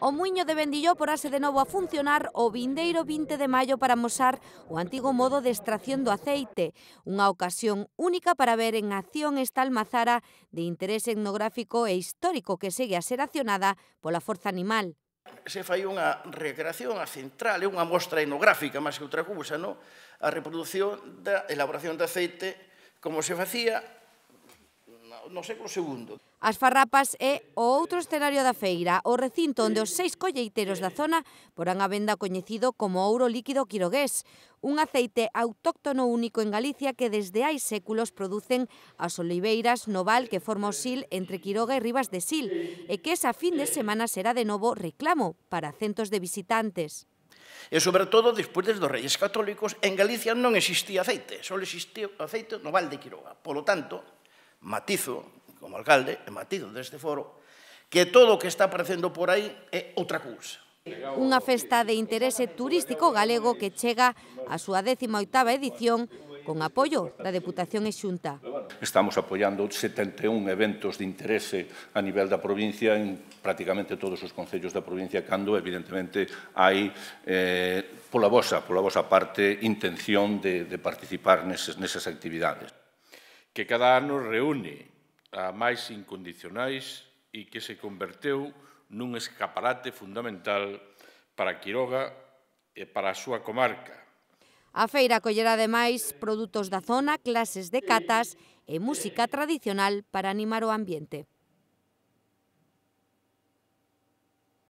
O Muiño de Vendilló porase de novo a funcionar o vindeiro 20 de maio para mosar o antigo modo de extracción do aceite, unha ocasión única para ver en acción esta almazara de interese etnográfico e histórico que segue a ser accionada pola forza animal. Se fai unha recreación a central, é unha mostra etnográfica máis que outra cousa, non? a reproducción da elaboración de aceite como se facía no século II. As farrapas é o outro escenario da feira, o recinto onde os seis colleiteiros da zona porán a venda coñecido como ouro líquido quirogués, un aceite autóctono único en Galicia que desde hai séculos producen as oliveiras no val que forma o Sil entre Quiroga e Rivas de Sil, e que esa fin de semana será de novo reclamo para centos de visitantes. E, sobre todo, despois dos Reyes Católicos, en Galicia non existía aceite, só existía aceite no Val de Quiroga. Polo tanto, matizo, como alcalde, e matizo deste foro, que todo o que está aparecendo por aí é outra cousa. Unha festa de interese turístico galego que chega á súa 18ª edición con apoio da Deputación e Xunta. Estamos apoiando 71 eventos de interese a nivel da provincia en prácticamente todos os concellos da provincia cando evidentemente hai eh, pola vosa, pola vosa parte intención de, de participar neses, nesas actividades que cada ano reúne a máis incondicionais e que se converteu nun escaparate fundamental para Quiroga e para a súa comarca. A feira acollerá ademais produtos da zona, clases de catas e música tradicional para animar o ambiente.